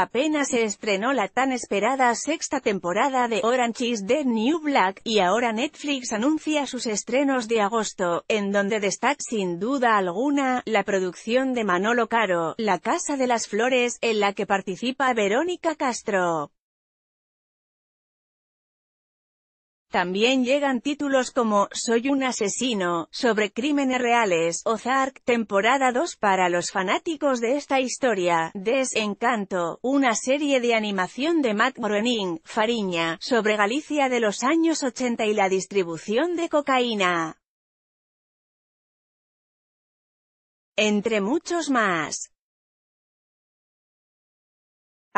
Apenas se estrenó la tan esperada sexta temporada de Orange is the New Black, y ahora Netflix anuncia sus estrenos de agosto, en donde destaca sin duda alguna, la producción de Manolo Caro, La Casa de las Flores, en la que participa Verónica Castro. También llegan títulos como, Soy un asesino, sobre crímenes reales, Ozark, temporada 2 para los fanáticos de esta historia, Desencanto, una serie de animación de Matt Groening, Fariña, sobre Galicia de los años 80 y la distribución de cocaína. Entre muchos más.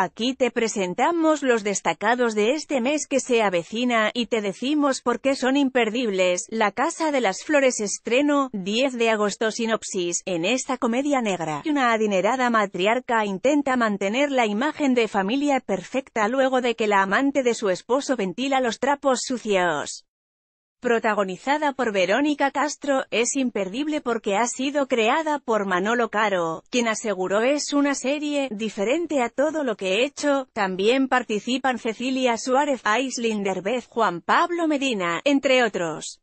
Aquí te presentamos los destacados de este mes que se avecina, y te decimos por qué son imperdibles. La Casa de las Flores estreno, 10 de agosto sinopsis, en esta comedia negra. Una adinerada matriarca intenta mantener la imagen de familia perfecta luego de que la amante de su esposo ventila los trapos sucios protagonizada por Verónica Castro, es imperdible porque ha sido creada por Manolo Caro, quien aseguró es una serie, diferente a todo lo que he hecho, también participan Cecilia Suárez, Aislinn Derbez, Juan Pablo Medina, entre otros.